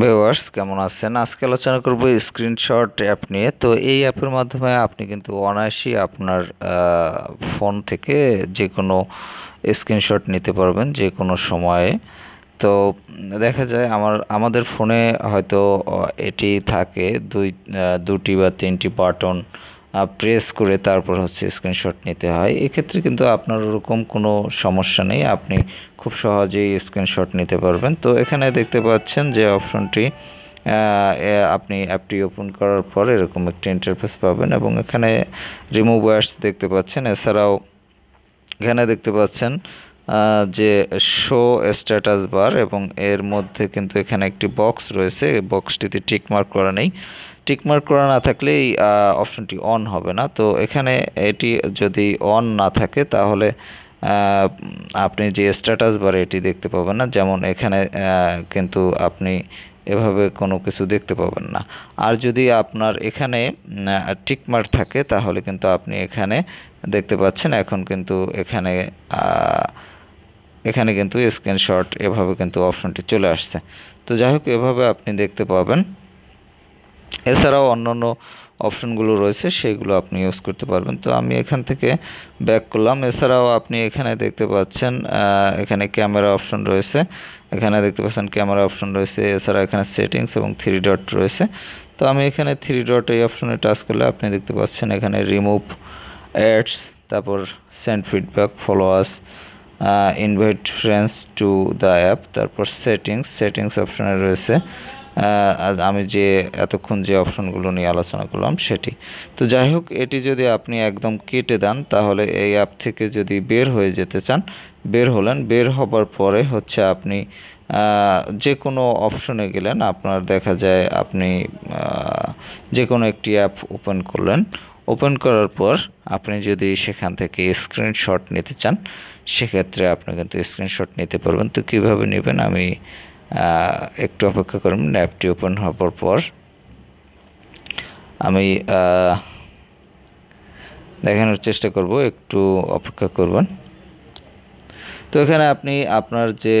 viewers কেমন আছেন আজকে আলোচনা করব স্ক্রিনশট অ্যাপ নিয়ে তো এই অ্যাপের মাধ্যমে আপনি কিন্তু অনায়াসই আপনার ফোন থেকে যে কোনো স্ক্রিনশট নিতে পারবেন যে কোনো সময়ে তো দেখা যায় আমার আমাদের ফোনে হয়তো এটি থাকে দুই দুটি বা তিনটি বাটন প্রেস করে তারপর হচ্ছে স্ক্রিনশট নিতে হয় এক্ষেত্রে কিন্তু আপনার ওরকম কোনো সমস্যা নেই আপনি খুব সহজেই স্ক্রিনশট নিতে পারবেন তো এখানে দেখতে পাচ্ছেন যে অপশনটি আপনি অ্যাপটি ওপেন করার পর এরকম একটি ইন্টারফেস পাবেন এবং এখানে রিমুভ ওয়ার্স দেখতে পাচ্ছেন এছাড়াও এখানে দেখতে পাচ্ছেন যে শো স্ট্যাটাস বার এবং এর মধ্যে কিন্তু এখানে একটি বক্স রয়েছে বক্সটিতে টিকমার্ক করা নেই টিকমার্ক করা না থাকলে এই অপশনটি অন হবে না তো এখানে এটি যদি অন না থাকে তাহলে আপনি যে স্ট্যাটাস বারে এটি দেখতে পাবেন না যেমন এখানে কিন্তু আপনি এভাবে কোনো কিছু দেখতে পাবেন না আর যদি আপনার এখানে টিকমার্ক থাকে তাহলে কিন্তু আপনি এখানে দেখতে পাচ্ছেন এখন কিন্তু এখানে এখানে কিন্তু স্ক্রিনশট এভাবে কিন্তু অপশনটি চলে আসছে তো যাই হোক এভাবে আপনি দেখতে পাবেন এছাড়াও অন্যান্য অপশনগুলো রয়েছে সেইগুলো আপনি ইউজ করতে পারবেন তো আমি এখান থেকে ব্যাক করলাম এছাড়াও আপনি এখানে দেখতে পাচ্ছেন এখানে ক্যামেরা অপশন রয়েছে এখানে দেখতে পাচ্ছেন ক্যামেরা অপশন রয়েছে এছাড়া এখানে সেটিংস এবং থ্রি ডট রয়েছে তো আমি এখানে থ্রি ডট এই অপশনে টাচ করলে আপনি দেখতে পাচ্ছেন এখানে রিমুভ অ্যাডস তারপর send feedback followers invite friends to the app তারপর সেটিংস সেটিংস অপশানে রয়েছে আমি যে এতক্ষণ যে অপশনগুলো নিয়ে আলোচনা করলাম সেটি তো যাই হোক এটি যদি আপনি একদম কেটে দেন তাহলে এই অ্যাপ থেকে যদি বের হয়ে যেতে চান বের হলেন বের হবার পরে হচ্ছে আপনি যে কোনো অপশনে গেলেন আপনার দেখা যায় আপনি যে কোনো একটি অ্যাপ ওপেন করলেন ওপেন করার পর আপনি যদি সেখান থেকে স্ক্রিনশট নিতে চান সেক্ষেত্রে আপনি কিন্তু স্ক্রিনশট নিতে পারবেন তো কীভাবে নেবেন আমি একটু অপেক্ষা করবেন অ্যাপটি ওপেন হওয়ার পর আমি দেখানোর চেষ্টা করব একটু অপেক্ষা করবেন তো এখানে আপনি আপনার যে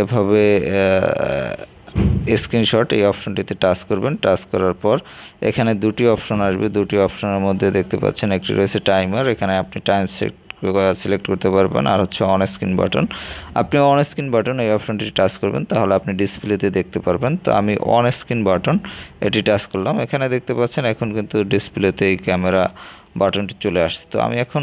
এভাবে স্ক্রিনশট এই অপশনটিতে টাচ করবেন টাচ করার পর এখানে দুটি অপশন আসবে দুটি অপশনের মধ্যে দেখতে পাচ্ছেন একটি রয়েছে টাইমার এখানে আপনি টাইম সেট সিলেক্ট করতে পারবেন আর হচ্ছে অন স্ক্রিন বাটন আপনি অন স্ক্রিন বাটন এই অপশনটি টাচ করবেন তাহলে আপনি ডিসপ্লেতে দেখতে পারবেন তো আমি অন স্ক্রিন বাটন এটি টাচ করলাম এখানে দেখতে পাচ্ছেন এখন কিন্তু ডিসপ্লেতে এই ক্যামেরা বাটনটি চলে আসছে তো আমি এখন